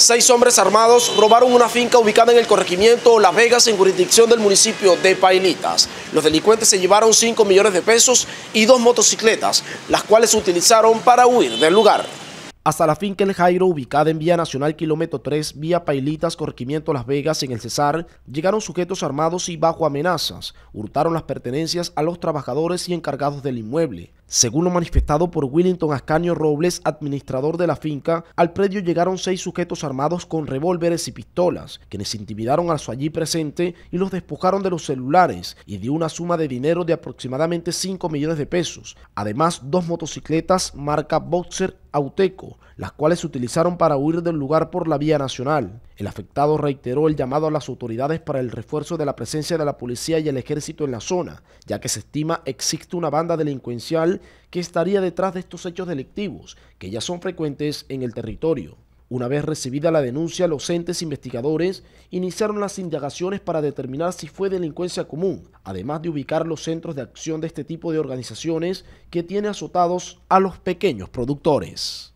seis hombres armados robaron una finca ubicada en el corregimiento Las Vegas en jurisdicción del municipio de Pailitas. Los delincuentes se llevaron 5 millones de pesos y dos motocicletas, las cuales se utilizaron para huir del lugar. Hasta la finca El Jairo, ubicada en Vía Nacional Kilómetro 3, Vía Pailitas, Corregimiento Las Vegas, en el Cesar, llegaron sujetos armados y bajo amenazas. Hurtaron las pertenencias a los trabajadores y encargados del inmueble. Según lo manifestado por Willington Ascanio Robles, administrador de la finca, al predio llegaron seis sujetos armados con revólveres y pistolas, quienes intimidaron a su allí presente y los despojaron de los celulares y dio una suma de dinero de aproximadamente 5 millones de pesos, además dos motocicletas marca Boxer Auteco, las cuales se utilizaron para huir del lugar por la vía nacional. El afectado reiteró el llamado a las autoridades para el refuerzo de la presencia de la policía y el ejército en la zona, ya que se estima existe una banda delincuencial que estaría detrás de estos hechos delictivos, que ya son frecuentes en el territorio. Una vez recibida la denuncia, los entes investigadores iniciaron las indagaciones para determinar si fue delincuencia común, además de ubicar los centros de acción de este tipo de organizaciones que tiene azotados a los pequeños productores.